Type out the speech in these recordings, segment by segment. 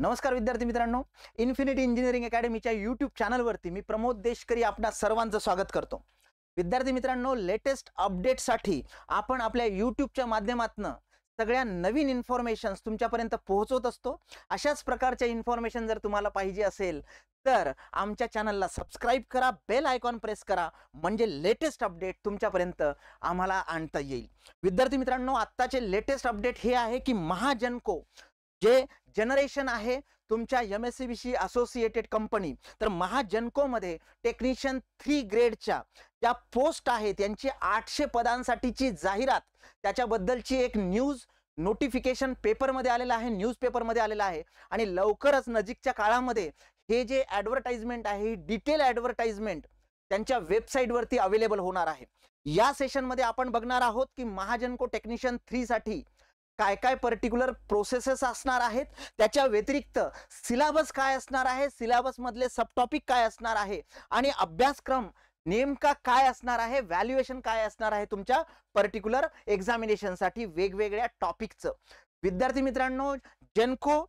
नमस्कार विद्यार्थी मित्रांनो इन्फिनिटी इंजिनिअरिंग अकॅडमीच्या यूट्यूब चॅनलवरती मी प्रमोद देशकरी आपणा सर्वांचं स्वागत करतो विद्यार्थी मित्रांनो लेटेस्ट अपडेटसाठी आपण आपल्या यूट्यूबच्या माध्यमातून सगळ्या नवीन इन्फॉर्मेशन्स तुमच्यापर्यंत पोहोचवत असतो अशाच प्रकारच्या इन्फॉर्मेशन जर तुम्हाला पाहिजे असेल तर आमच्या चॅनलला सबस्क्राईब करा बेल आयकॉन प्रेस करा म्हणजे लेटेस्ट अपडेट तुमच्यापर्यंत आम्हाला आणता येईल विद्यार्थी मित्रांनो आत्ताचे लेटेस्ट अपडेट हे आहे की महाजनको जे जनरेशन आहे तुमच्या एम एस सी बीशी असोसिएटेड कंपनी तर महाजनकोमध्ये टेक्निशियन थ्री ग्रेडच्या ज्या पोस्ट आहेत यांची आठशे पदांसाठीची जाहिरात त्याच्याबद्दलची एक न्यूज नोटिफिकेशन पेपरमध्ये आलेलं आहे न्यूज पेपरमध्ये आलेला आहे आणि लवकरच नजीकच्या काळामध्ये हे जे ॲडव्हर्टाइजमेंट आहे डिटेल ॲडव्हर्टाइजमेंट त्यांच्या वेबसाईटवरती अवेलेबल होणार आहे या सेशनमध्ये आपण बघणार आहोत की महाजनको टेक्निशियन थ्रीसाठी काय काय पर्टिक्युलर प्रोसेसेस असणार आहेत त्याच्या व्यतिरिक्त सिलेबस काय असणार आहे सिलेबसमधले सब टॉपिक काय असणार आहे आणि अभ्यासक्रम नेमका काय असणार आहे व्हॅल्युएशन काय असणार आहे तुमच्या पर्टिक्युलर एक्झामिनेशनसाठी वेगवेगळ्या टॉपिकचं विद्यार्थी मित्रांनो जनको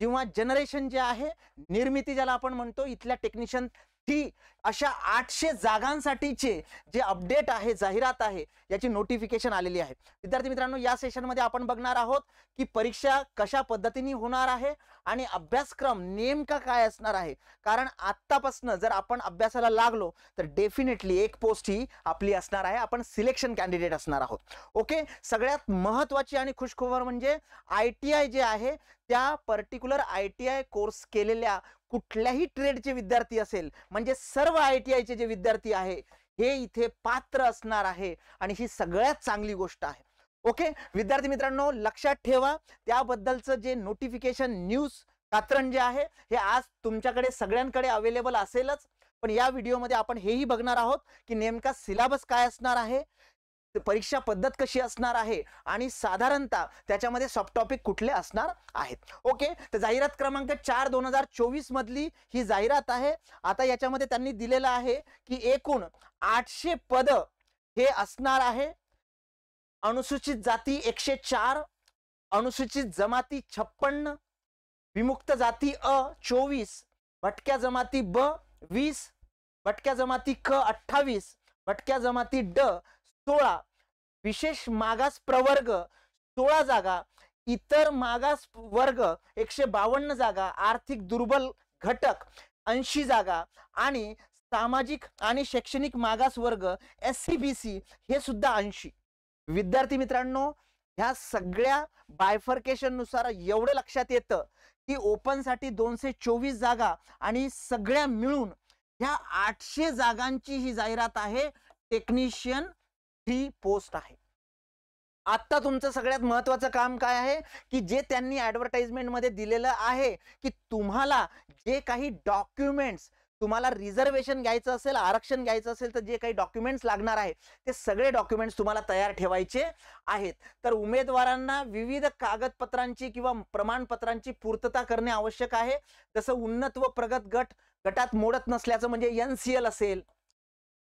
किंवा जनरेशन जे आहे निर्मिती ज्याला आपण म्हणतो इथल्या टेक्निशियन थ्री अशा आठशे जागांसाठीचे जे अपडेट आहे जाहिरात आहे याची नोटिफिकेशन आलेली आहे विद्यार्थी मित्रांनो या सेशनमध्ये आपण बघणार आहोत की परीक्षा कशा पद्धतीने होणार आहे आणि अभ्यासक्रम नेमका काय असणार आहे कारण आत्तापासनं जर आपण अभ्यासाला लागलो तर डेफिनेटली एक पोस्ट ही आपली असणार आहे आपण सिलेक्शन कॅन्डिडेट असणार आहोत ओके सगळ्यात महत्वाची आणि खुशखबर म्हणजे आय टी आय जे आहे त्या particular I T I course केलेल्या कुठल्याही ट्रेडचे विद्यार्थी असेल म्हणजे सर्व सर्व आय टी जे विद्यार्थी आहे हे इथे पात्र असणार आहे आणि ही सगळ्यात चांगली गोष्ट आहे ओके विद्यार्थी मित्रांनो लक्षात ठेवा त्याबद्दलचं जे नोटिफिकेशन न्यूज कात्रण जे आहे हे आज तुमच्याकडे सगळ्यांकडे अवेलेबल असेलच पण या व्हिडिओमध्ये आपण हेही बघणार आहोत की नेमका सिलेबस काय असणार आहे परीक्षा पद्धत कशी असणार आहे आणि साधारणतः त्याच्यामध्ये सॉफ्ट टॉपिक कुठले असणार आहेत ओके तर जाहिरात क्रमांक चार दोन हजार चोवीस मधली ही जाहिरात आहे आता याच्यामध्ये त्यांनी दिलेलं आहे की एकूण आठशे पद हे असणार आहे अनुसूचित जाती एकशे चार अनुसूचित जमाती छप्पन्न विमुक्त जाती अ चोवीस भटक्या जमाती ब वीस भटक्या जमाती क अठ्ठावीस भटक्या जमाती ड सोळा विशेष मागास प्रवर्ग सोळा जागा इतर मागास वर्ग एकशे बावन्न जागा आर्थिक दुर्बल घटक ऐंशी जागा आणि सामाजिक आणि शैक्षणिक मागास वर्ग एस सी बी सी हे सुद्धा ऐंशी विद्यार्थी मित्रांनो ह्या सगळ्या बायफर्केशन नुसार एवढं लक्षात येतं की ओपनसाठी दोनशे चोवीस जागा आणि सगळ्या मिळून ह्या आठशे जागांची ही जाहिरात आहे टेक्निशियन ही पोस्ट आहे आत्ता तुमचं सगळ्यात महत्वाचं काम काय आहे की जे त्यांनी ऍडव्हर्टाइजमेंट मध्ये दिलेलं आहे की तुम्हाला जे काही डॉक्युमेंट्स तुम्हाला रिझर्वेशन घ्यायचं असेल आरक्षण घ्यायचं असेल तर जे काही डॉक्युमेंट्स लागणार आहे ते सगळे डॉक्युमेंट्स तुम्हाला तयार ठेवायचे आहेत तर उमेदवारांना विविध कागदपत्रांची किंवा प्रमाणपत्रांची पूर्तता करणे आवश्यक आहे जसं उन्नत व प्रगत गट गटात मोडत नसल्याचं म्हणजे एन सी एल असेल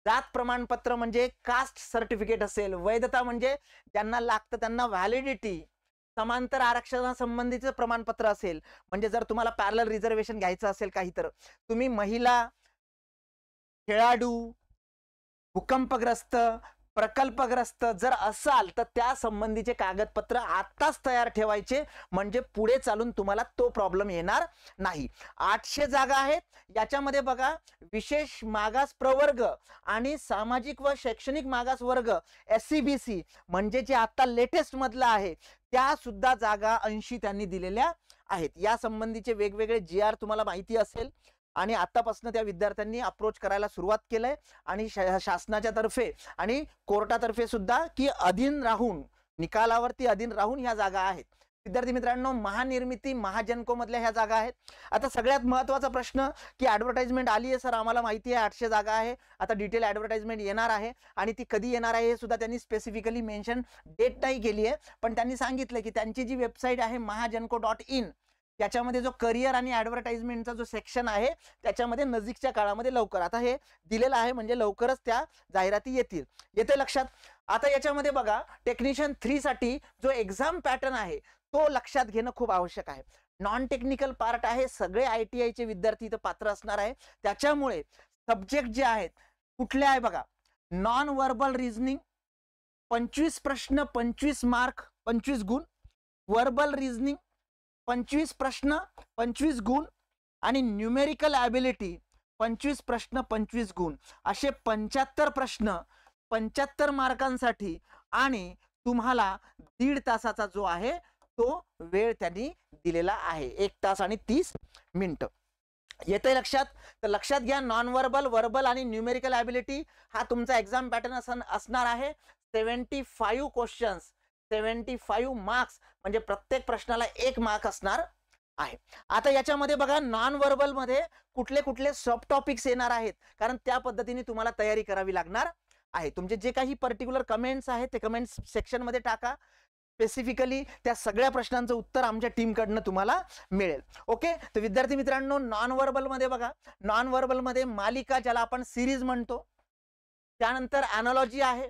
जात प्रमाणपत्र म्हणजे कास्ट सर्टिफिकेट असेल वैधता म्हणजे ज्यांना लागतं त्यांना व्हॅलिडिटी समांतर आरक्षणा आरक्षणासंबंधीचं प्रमाणपत्र असेल म्हणजे जर तुम्हाला पॅरल रिझर्वेशन घ्यायचं असेल काही तर तुम्ही महिला खेळाडू भूकंपग्रस्त प्रकल्पग्रस्त जर असाल तर त्या संबंधीचे कागदपत्र आत्ताच तयार ठेवायचे म्हणजे पुढे चालून तुम्हाला तो प्रॉब्लेम येणार नाही आठशे जागा आहेत याच्यामध्ये बघा विशेष मागास प्रवर्ग आणि सामाजिक व शैक्षणिक मागास वर्ग एस सी बी सी म्हणजे जे आता लेटेस्ट मधलं आहे त्या सुद्धा जागा ऐंशी त्यांनी दिलेल्या आहेत या संबंधीचे वेगवेगळे जी आर तुम्हाला माहिती असेल आणि आतापासून त्या विद्यार्थ्यांनी अप्रोच करायला सुरुवात केलंय आणि शासनाच्या तर्फे आणि कोर्टातर्फे सुद्धा की अधीन राहून निकालावरती अधीन राहून ह्या जागा आहेत विद्यार्थी मित्रांनो महानिर्मिती महाजनको मधल्या ह्या जागा आहेत आता सगळ्यात महत्वाचा प्रश्न की ऍडव्हर्टाइजमेंट आली आहे सर आम्हाला माहिती आहे आठशे जागा आहे आता डिटेल ऍडव्हर्टाइजमेंट येणार आहे आणि ती कधी येणार आहे हे सुद्धा त्यांनी स्पेसिफिकली मेन्शन डेट नाही केली आहे पण त्यांनी सांगितलं की त्यांची जी वेबसाईट आहे महाजनको डॉट इन त्याच्यामध्ये जो करिअर आणि ऍडव्हर्टाइजमेंटचा जो सेक्शन आहे त्याच्यामध्ये नजीकच्या काळामध्ये लवकर आता हे दिलेलं आहे म्हणजे लवकरच त्या जाहिराती येतील येते लक्षात आता याच्यामध्ये बघा टेक्निशियन थ्रीसाठी जो एक्झाम पॅटर्न आहे तो लक्षात घेणं खूप आवश्यक आहे नॉन टेक्निकल पार्ट आहे सगळे आय टी आयचे विद्यार्थी इथं पात्र असणार आहे त्याच्यामुळे सब्जेक्ट जे आहेत कुठले आहे बघा नॉन वर्बल रिझनिंग पंचवीस प्रश्न पंचवीस मार्क पंचवीस गुण वर्बल रिजनिंग पंचवीस प्रश्न पंचवीस गुण आणि न्यूमेरिकल ॲबिलिटी पंचवीस प्रश्न पंचवीस गुण असे पंच्याहत्तर प्रश्न पंच्याहत्तर मार्कांसाठी आणि तुम्हाला दीड तासाचा जो आहे तो वेळ त्यांनी दिलेला आहे एक तास आणि तीस मिनटं येते लक्षात तर लक्षात घ्या नॉन वर्बल वर्बल आणि न्यूमेरिकल ॲबिलिटी हा तुमचा एक्झाम पॅटर्न असणार आहे seventy five questions seventy five marks म्हणजे प्रत्येक प्रश्नाला एक मार्क असणार आहे आता याच्यामध्ये बघा नॉन वर्बल मध्ये कुठले कुठले सब टॉपिक्स येणार आहेत कारण त्या पद्धतीने तुम्हाला तयारी करावी लागणार आहे तुमचे जे काही पर्टिक्युलर कमेंट्स आहेत ते कमेंट्स सेक्शनमध्ये टाका स्पेसिफिकली त्या सगळ्या प्रश्नांचं उत्तर आमच्या टीमकडनं तुम्हाला मिळेल ओके तर विद्यार्थी मित्रांनो नॉन मध्ये बघा नॉन मध्ये मालिका ज्याला आपण सिरीज म्हणतो त्यानंतर अॅनॉलॉजी आहे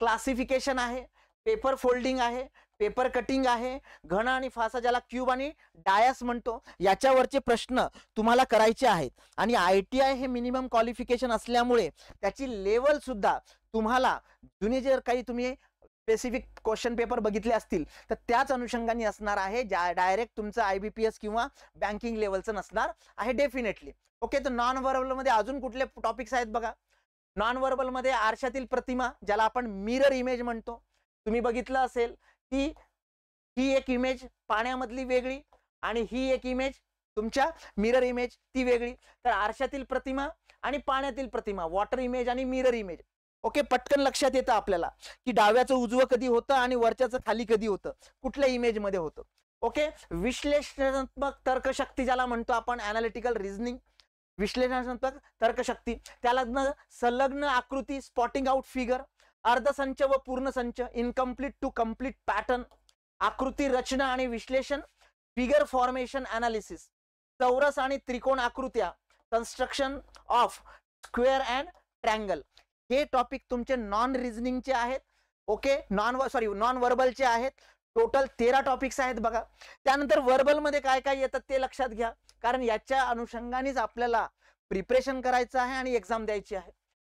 क्लासिफिकेशन आहे पेपर फोल्डिंग आहे पेपर कटिंग आहे घन आणि फासा ज्याला क्यूब आणि डायस म्हणतो याच्यावरचे प्रश्न तुम्हाला करायचे आहेत आणि आय टी आय हे मिनिमम क्वालिफिकेशन असल्यामुळे त्याची लेवल सुद्धा तुम्हाला जुने जर काही तुम्ही स्पेसिफिक क्वेश्चन पेपर बघितले असतील तर त्याच अनुषंगाने असणार आहे ज्या डायरेक्ट तुमचं आय बी पी एस किंवा बँकिंग लेवलचं नसणार आहे डेफिनेटली ओके तर नॉन मध्ये अजून कुठले टॉपिक्स आहेत बघा नॉन मध्ये आरशातील प्रतिमा ज्याला आपण मिरर इमेज म्हणतो तुम्ही बघितलं असेल की ही एक इमेज पाण्यामधली वेगळी आणि ही एक इमेज तुमच्या मिरर इमेज ती वेगळी तर आरशातील प्रतिमा आणि पाण्यातील प्रतिमा वॉटर इमेज आणि मिरर इमेज ओके पटकन लक्षात येतं आपल्याला की डाव्याचं उजवं कधी होतं आणि वरच्याचं खाली कधी होतं कुठल्या इमेजमध्ये होतं ओके विश्लेषणात्मक तर्कशक्ती ज्याला म्हणतो आपण अनालिटिकल रिझनिंग विश्लेषणात्मक तर्कशक्ती त्याला संलग्न आकृती स्पॉटिंग आउट फिगर अर्धसंच व पूर्ण संच इनकम्प्लीट टू कम्प्लीट पॅटर्न आकृती रचना आणि विश्लेषण फिगर फॉर्मेशन अनालिसिस चौरस आणि त्रिकोण आकृत्या construction of square and triangle हे टॉपिक तुमचे नॉन रिझनिंगचे आहेत ओके नॉन सॉरी नॉन वर्बलचे आहेत टोटल तेरा टॉपिक्स आहेत बघा त्यानंतर वर्बलमध्ये काय काय येतात ते लक्षात घ्या कारण याच्या अनुषंगानेच आपल्याला प्रिपरेशन करायचं आहे आणि एक्झाम द्यायची आहे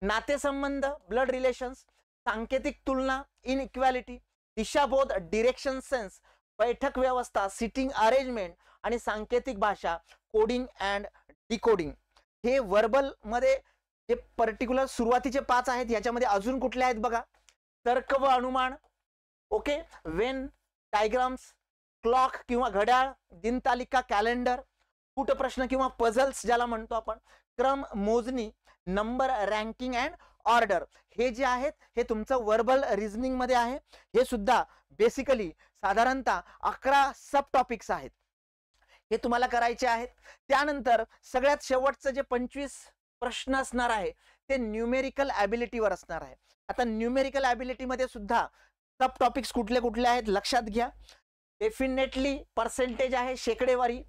नातेसंबंध ब्लड रिलेशन्स सांकेतिक तुलना इन इक्वॅलिटी दिशाबोध डिरेक्शन सेन्स बैठक व्यवस्था सिटिंग अरेंजमेंट आणि सांकेतिक भाषा कोडिंग अँड डिकोडिंग हे वर्बल मध्ये जे पर्टिक्युलर सुरुवातीचे पाच आहेत याच्यामध्ये अजून कुठले आहेत बघा तर्क व अनुमान ओके वेन डायग्राम्स क्लॉक किंवा घड्याळ दिनतालिका कॅलेंडर कुठं प्रश्न किंवा पझल्स ज्याला म्हणतो आपण क्रम मोजणी नंबर रँकिंग अँड ऑर्डर हे जे आहेत हे तुमचं वर्बल रिझनिंग मध्ये आहे हे सुद्धा बेसिकली साधारणतः अकरा सब टॉपिक्स आहेत हे तुम्हाला करायचे आहेत त्यानंतर सगळ्यात शेवटचं जे पंचवीस प्रश्न असणार आहे ते न्यूमेरिकल ॲबिलिटीवर असणार आहे आता न्यूमेरिकल ॲबिलिटीमध्ये सुद्धा सब टॉपिक्स कुठले कुठले आहेत लक्षात घ्या डेफिनेटली पर्सेंटेज आहे शेकडेवारी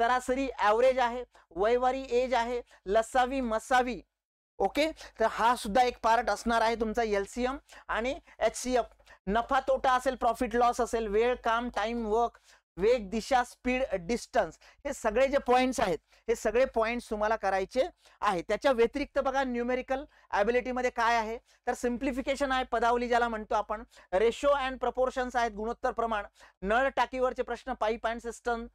सरासरी ॲव्हरेज आहे वयवारी एज आहे लसावी मसावी ओके तर हा सुद्धा एक पार्ट असणार आहे तुमचा एल आणि एच सी एफ नफा तोटा असेल प्रॉफिट लॉस असेल वेळ काम टाइम वर्क वेग दिशा स्पीड डिस्टन्स हे सगळे जे पॉईंट्स आहेत हे सगळे पॉईंट्स तुम्हाला करायचे आहे त्याच्या व्यतिरिक्त बघा न्यूमेरिकल ॲबिलिटीमध्ये काय आहे तर सिम्प्लिफिकेशन आहे पदावली ज्याला म्हणतो आपण रेशो अँड प्रपोर्शन्स आहेत गुणोत्तर प्रमाण नळ टाकीवरचे प्रश्न पाईप अँड सिस्टम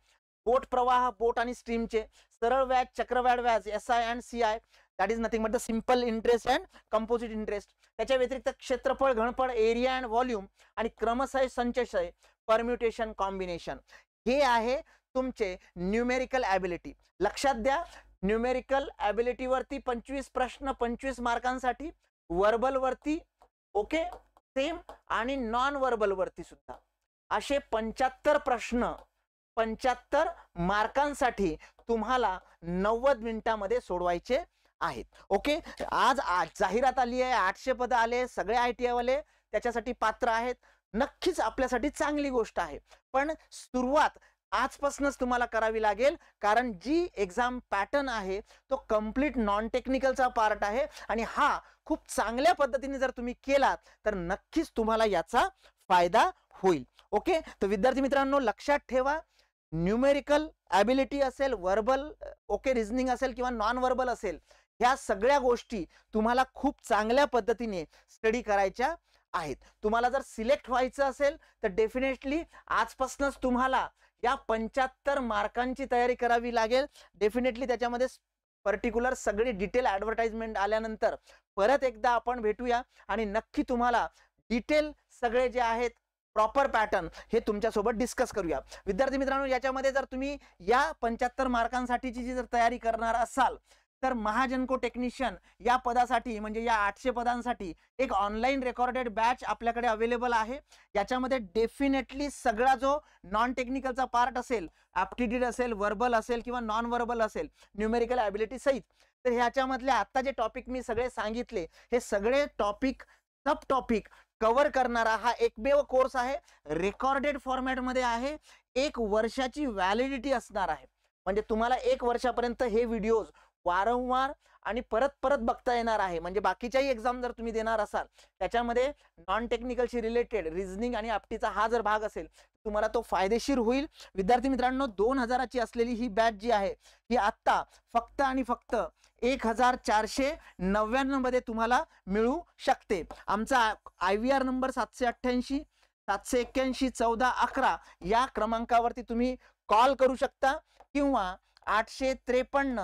बोट प्रवाह बोट आणि स्ट्रीमचे सरळ व्याज चक्रव्याड व्याज S I and C I that is nothing but the simple interest and composite interest त्याच्या व्यतिरिक्त क्षेत्रफळ घनफळ एरिया अँड व्हॉल्यूम आणि क्रमशय संचशय परम्युटेशन कॉम्बिनेशन हे आहे तुमचे न्यूमेरिकल ॲबिलिटी लक्षात द्या न्यूमेरिकल ॲबिलिटीवरती पंचवीस प्रश्न पंचवीस मार्कांसाठी वर्बलवरती ओके सेम आणि नॉन वर्बलवरती सुद्धा असे पंच्याहत्तर प्रश्न पंच्याहत्तर मार्कांसाठी तुम्हाला नव्वद मिनिटामध्ये सोडवायचे आहेत ओके आज जाहिरात आली आहे आठशे पद आले सगळे आय टी आयवाले त्याच्यासाठी पात्र आहेत नक्कीच आपल्यासाठी चांगली गोष्ट आहे पण सुरुवात आजपासूनच तुम्हाला करावी लागेल कारण जी एक्झाम पॅटर्न आहे तो कम्प्लीट नॉन टेक्निकलचा पार्ट आहे आणि हा खूप चांगल्या पद्धतीने जर तुम्ही केलात तर नक्कीच तुम्हाला याचा फायदा होईल ओके तर विद्यार्थी मित्रांनो लक्षात ठेवा न्यूमेरिकल ॲबिलिटी असेल वर्बल ओके रिझनिंग असेल किंवा नॉन वर्बल असेल ह्या सगळ्या गोष्टी तुम्हाला खूप चांगल्या पद्धतीने स्टडी करायच्या आहेत तुम्हाला जर सिलेक्ट व्हायचं असेल तर डेफिनेटली आजपासूनच तुम्हाला या पंच्याहत्तर मार्कांची तयारी करावी लागेल डेफिनेटली त्याच्यामध्ये पर्टिक्युलर सगळी डिटेल ऍडव्हर्टाइजमेंट आल्यानंतर परत एकदा आपण भेटूया आणि नक्की तुम्हाला डिटेल सगळे जे आहेत प्रॉपर पॅटर्न हे तुमच्यासोबत डिस्कस करूया विद्यार्थी मित्रांनो याच्यामध्ये जर तुम्ही या पंच्याहत्तर मार्कांसाठीची जी जर तयारी करणार असाल तर महाजनको टेक्निशियन या पदासाठी म्हणजे या आठशे पदांसाठी एक ऑनलाईन रेकॉर्डेड बॅच आपल्याकडे अवेलेबल आहे याच्यामध्ये डेफिनेटली सगळा जो नॉन टेक्निकलचा पार्ट असेल ॲप्टिट्यूड असेल वर्बल असेल किंवा नॉन वर्बल असेल न्यूमेरिकल ॲबिलिटी सहित तर ह्याच्यामधले आत्ता जे टॉपिक मी सगळे सांगितले हे सगळे टॉपिक सब टॉपिक कव्हर करणारा हा एकमेव कोर्स आहे रेकॉर्डेड फॉर्मॅटमध्ये आहे एक वर्षाची व्हॅलिडिटी असणार आहे म्हणजे तुम्हाला एक वर्षापर्यंत हे व्हिडिओज वारंवार आणि परत परत बघता येणार आहे म्हणजे बाकीच्याही एक्झाम जर तुम्ही देणार असाल त्याच्यामध्ये नॉन टेक्निकलशी रिलेटेड रिझनिंग आणि आपटीचा हा जर भाग असेल तुम्हाला तो फायदेशीर होईल विद्यार्थी मित्रांनो दोन हजाराची असलेली ही बॅच जी आहे ही आत्ता फक्त आणि फक्त एक हजार चारशे नव्याण्णव मध्ये तुम्हाला मिळू शकते आमचा आय व्ही आर नंबर सातशे अठ्ठ्याऐंशी सातशे एक्क्याऐंशी चौदा अकरा या क्रमांकावरती तुम्ही कॉल करू शकता किंवा आठशे त्रेपन्न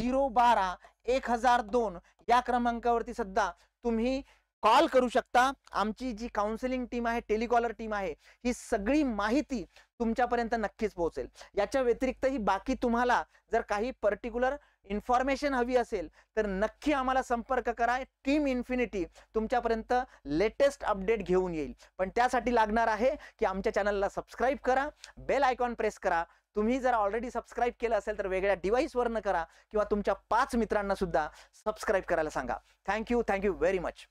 झिरो बारा एक हजार दोन या क्रमांकावरती सध्या तुम्ही कॉल करू शकता आमची जी काउन्सिलिंग टीम आहे टेलिकॉलर टीम आहे ही सगळी माहिती तुमच्यापर्यंत नक्कीच पोहोचेल याच्या व्यतिरिक्तही बाकी तुम्हाला जर काही पर्टिक्युलर इन्फॉर्मेशन हवी असेल तर नक्की आम्हाला संपर्क करा टीम इन्फिनिटी तुमच्यापर्यंत लेटेस्ट अपडेट घेऊन येईल पण त्यासाठी लागणार आहे की आमच्या चॅनलला सबस्क्राईब करा बेल आयकॉन प्रेस करा तुम्ही जर ऑलरेडी सबस्क्राईब केलं असेल तर वेगळ्या डिव्हाइसवरनं करा किंवा तुमच्या पाच मित्रांना सुद्धा सबस्क्राईब करायला सांगा थँक्यू थँक्यू व्हेरी मच